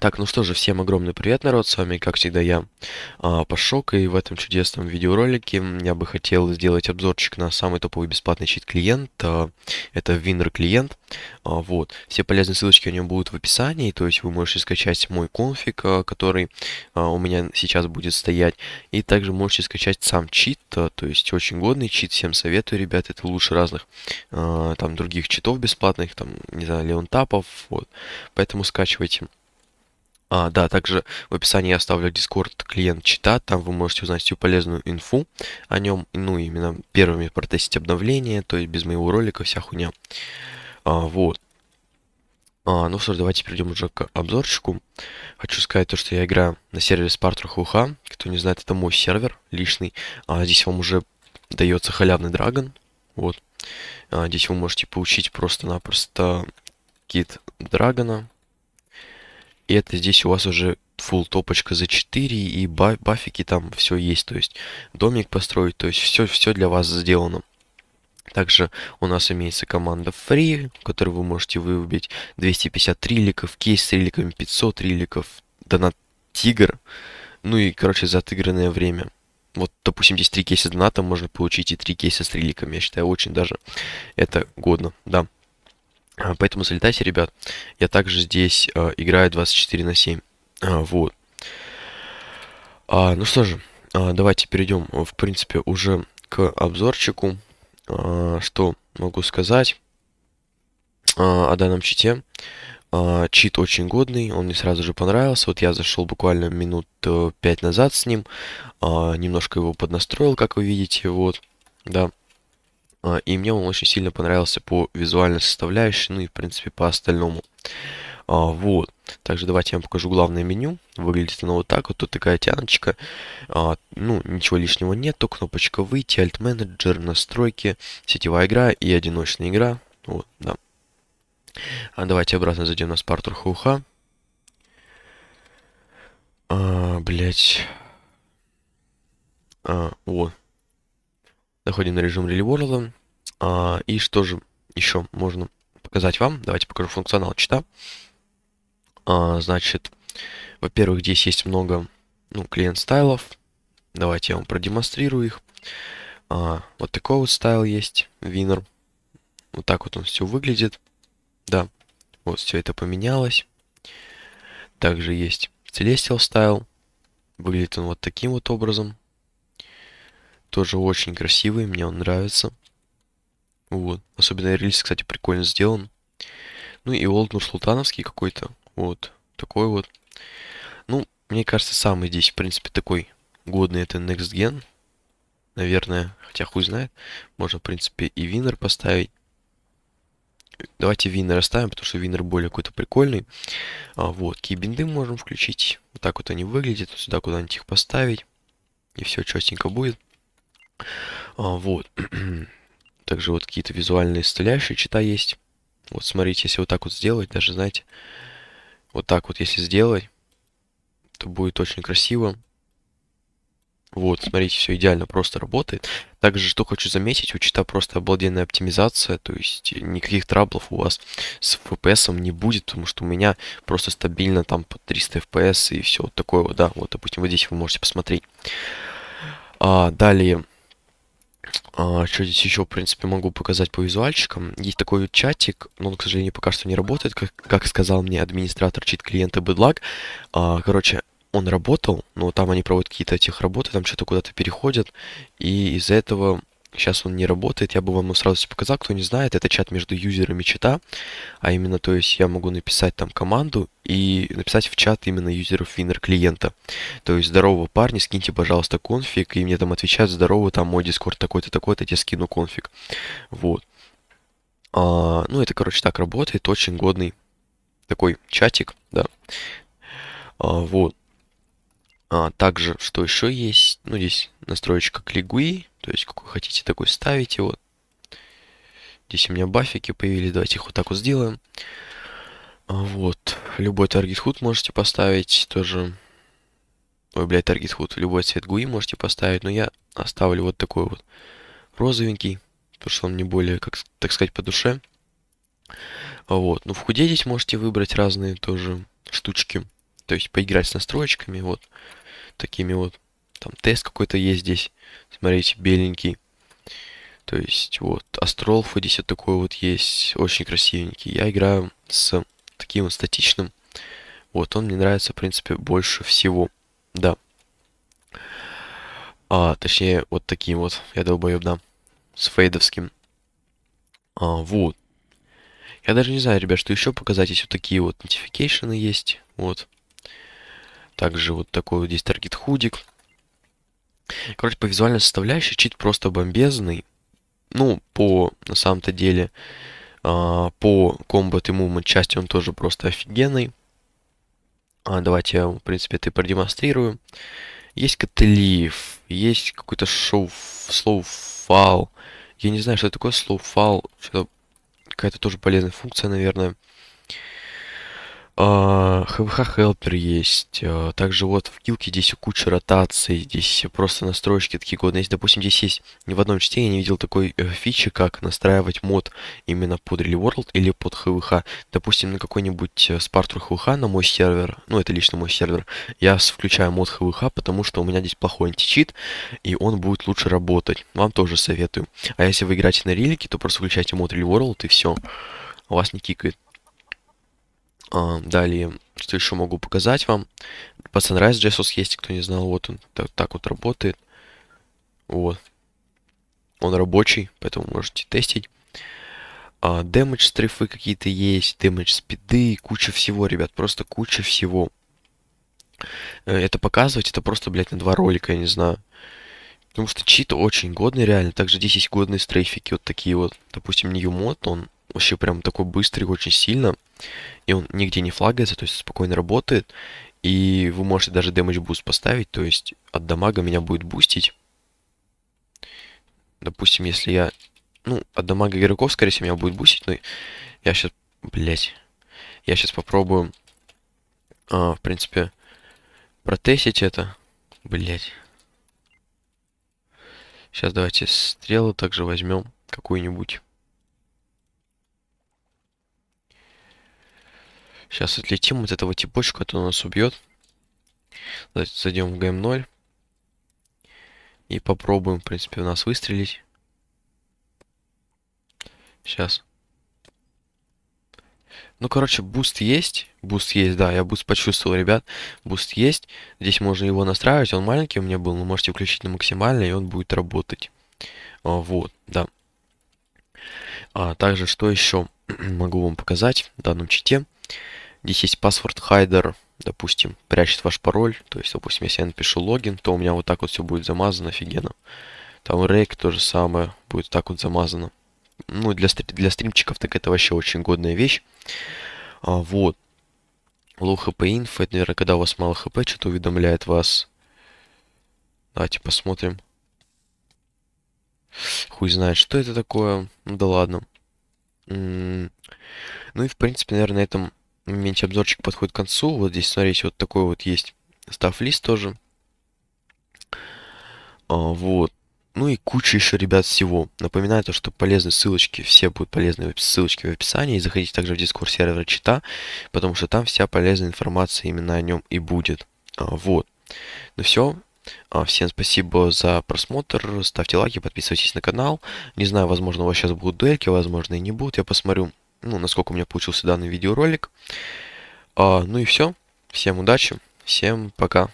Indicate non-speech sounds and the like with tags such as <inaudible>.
Так, ну что же, всем огромный привет, народ, с вами, как всегда, я а, Пашок, и в этом чудесном видеоролике я бы хотел сделать обзорчик на самый топовый бесплатный чит-клиент, а, это Winner клиент, а, вот, все полезные ссылочки о нем будут в описании, то есть вы можете скачать мой конфиг, который у меня сейчас будет стоять, и также можете скачать сам чит, то есть очень годный чит, всем советую, ребят, это лучше разных, там, других читов бесплатных, там, не знаю, леонтапов, вот, поэтому скачивайте. А, да, также в описании я оставлю Discord клиент чита, там вы можете узнать всю полезную инфу о нем, ну именно первыми протестить обновление, то есть без моего ролика вся хуйня. А, вот. А, ну что ж, давайте перейдем уже к обзорчику. Хочу сказать то, что я играю на сервере Spartra HUH. Кто не знает, это мой сервер личный. А, здесь вам уже дается халявный драгон. Вот. А, здесь вы можете получить просто-напросто кит драгона и это здесь у вас уже full топочка за 4 и бафики там все есть, то есть домик построить, то есть все, все для вас сделано. Также у нас имеется команда Free, которую вы можете вырубить 250 риликов, кейс с риликами 500 риликов, донат Тигр, ну и, короче, за отыгранное время. Вот, допустим, здесь 3 кейса доната, можно получить и 3 кейса с риликами, я считаю, очень даже это годно, да. А, поэтому залетайте, ребят. Я также здесь э, играю 24 на 7. А, вот. А, ну что же, а, давайте перейдем, а, в принципе, уже к обзорчику. А, что могу сказать а, о данном чите? А, чит очень годный, он мне сразу же понравился. Вот я зашел буквально минут 5 э, назад с ним. А, немножко его поднастроил, как вы видите, вот. Да. А, и мне он очень сильно понравился по визуальной составляющей, ну и в принципе по остальному. А, вот. Также давайте я вам покажу главное меню. Выглядит оно вот так. Вот тут такая тяночка. А, ну, ничего лишнего нет. То кнопочка «Выйти», «Альт-менеджер», «Настройки», «Сетевая игра» и «Одиночная игра». Вот, да. А давайте обратно зайдем на Спартур хуха. А, блять. А, вот. Заходим на режим Real World. А, и что же еще можно показать вам? Давайте покажу функционал чита. А, значит, во-первых, здесь есть много ну, клиент-стайлов. Давайте я вам продемонстрирую их. А, вот такой вот стайл есть, Winner. Вот так вот он все выглядит. Да, вот все это поменялось. Также есть Celestial Style. Выглядит он вот таким вот образом тоже очень красивый, мне он нравится. Вот. Особенно рельс кстати, прикольно сделан. Ну и Олд султановский какой-то. Вот. Такой вот. Ну, мне кажется, самый здесь, в принципе, такой годный это Next Gen. Наверное, хотя хуй знает. Можно, в принципе, и Винер поставить. Давайте Винер оставим, потому что Винер более какой-то прикольный. А, вот, кейбинды можем включить. Вот так вот они выглядят. Сюда куда-нибудь их поставить. И все честненько будет. А, вот. <clears throat> Также вот какие-то визуальные исцеляющие чита есть. Вот смотрите, если вот так вот сделать, даже, знаете, вот так вот если сделать, то будет очень красиво. Вот, смотрите, все идеально просто работает. Также, что хочу заметить, у чита просто обалденная оптимизация, то есть никаких траблов у вас с FPS не будет, потому что у меня просто стабильно там по 300 FPS и все вот такое вот, да, вот, допустим, вот здесь вы можете посмотреть. А, далее, а, что здесь еще, в принципе, могу показать по визуальчикам. Есть такой чатик, но он, к сожалению, пока что не работает, как, как сказал мне администратор чит-клиента Бедлаг. А, короче, он работал, но там они проводят какие-то тех работы, там что-то куда-то переходят, и из-за этого Сейчас он не работает, я бы вам сразу все типа показал. Кто не знает, это чат между юзерами чата, а именно, то есть я могу написать там команду и написать в чат именно юзеров Winner клиента. То есть, здорово, парни, скиньте, пожалуйста, конфиг, и мне там отвечают, здорово, там мой дискорд такой-то, такой-то, я тебе скину конфиг. Вот. А, ну, это, короче, так работает, очень годный такой чатик, да. А, вот. А, также, что еще есть, ну, здесь настроечка клигуи, то есть, какой хотите, такой ставите, вот. Здесь у меня бафики появились, давайте их вот так вот сделаем. А вот, любой таргет худ можете поставить, тоже... Ой, блядь, таргет худ, любой цвет гуи можете поставить, но я оставлю вот такой вот розовенький, потому что он мне более, как, так сказать, по душе. Вот, ну в худе здесь можете выбрать разные тоже штучки то есть поиграть с настроечками, вот такими вот. Там тест какой-то есть здесь, смотрите, беленький. То есть вот Астрол F10 такой вот есть, очень красивенький. Я играю с таким вот статичным. Вот он мне нравится, в принципе, больше всего. Да. А, точнее, вот таким вот, я долбоеб, да, с фейдовским. А, вот. Я даже не знаю, ребят, что еще показать. Есть вот такие вот нотификейшены есть. Вот. Также вот такой вот здесь таргет худик. Короче, по визуальной составляющей чит просто бомбезный. Ну, по, на самом-то деле, а, по комбат и мумент части он тоже просто офигенный. А, давайте я, в принципе, это и продемонстрирую. Есть котлиф, есть какой-то шоу, слоуфал. Я не знаю, что это такое слоуфал. Какая-то тоже полезная функция, наверное. ХВХ а, Helper есть. А, также вот в килке здесь куча ротаций, здесь просто настройки такие годные. Есть, допустим, здесь есть ни в одном чте я не видел такой э, фичи, как настраивать мод именно под Real World или под ХВХ. Допустим, на какой-нибудь Спарту э, ХВХ на мой сервер, ну это лично мой сервер, я включаю мод ХВХ, потому что у меня здесь плохой античит, и он будет лучше работать. Вам тоже советую. А если вы играете на релике, то просто включайте мод Real World и все. У вас не кикает. А, Далее, что еще могу показать вам. По Sunrise JSOS есть, кто не знал, вот он так, так вот работает. Вот. Он рабочий, поэтому можете тестить. А, стрифы какие-то есть, damage спиды, куча всего, ребят, просто куча всего. Э, это показывать, это просто, блядь, на два ролика, я не знаю. Потому что чит очень годный, реально. Также здесь есть годные стрейфики, вот такие вот. Допустим, New Mod, он вообще прям такой быстрый, очень сильно. И он нигде не флагается, то есть спокойно работает. И вы можете даже damage boost поставить, то есть от дамага меня будет бустить. Допустим, если я... Ну, от дамага игроков, скорее всего, меня будет бустить, но я сейчас... Блять. Я сейчас попробую, а, в принципе, протестить это. Блять. Сейчас давайте стрелы также возьмем какую-нибудь. Сейчас отлетим от этого типочка, это а нас убьет. Зайдем в ГМ-0. И попробуем, в принципе, в нас выстрелить. Сейчас. Ну, короче, буст есть. Буст есть, да, я буст почувствовал, ребят. Буст есть. Здесь можно его настраивать. Он маленький у меня был, но можете включить на максимальный, и он будет работать. А, вот, да. А также, что еще <clears throat> могу вам показать в данном чите. Здесь есть паспорт хайдер, допустим, прячет ваш пароль. То есть, допустим, если я напишу логин, то у меня вот так вот все будет замазано офигенно. Там рейк то же самое будет так вот замазано. Ну, для, для стримчиков так это вообще очень годная вещь. А, вот. Low HP Inf, это, наверное, когда у вас мало хп, что-то уведомляет вас. Давайте посмотрим. Хуй знает, что это такое. Ну да ладно. Ну и, в принципе, наверное, на этом меньше обзорчик подходит к концу. Вот здесь, смотрите, вот такой вот есть став-лист тоже. А, вот. Ну и куча еще, ребят, всего. Напоминаю то, что полезные ссылочки, все будут полезные ссылочки в описании. И заходите также в дискорд сервера чита, потому что там вся полезная информация именно о нем и будет. А, вот. Ну все, а, всем спасибо за просмотр, ставьте лайки, подписывайтесь на канал. Не знаю, возможно, у вас сейчас будут дельки, возможно, и не будут. Я посмотрю, ну, насколько у меня получился данный видеоролик. А, ну и все. Всем удачи, всем пока.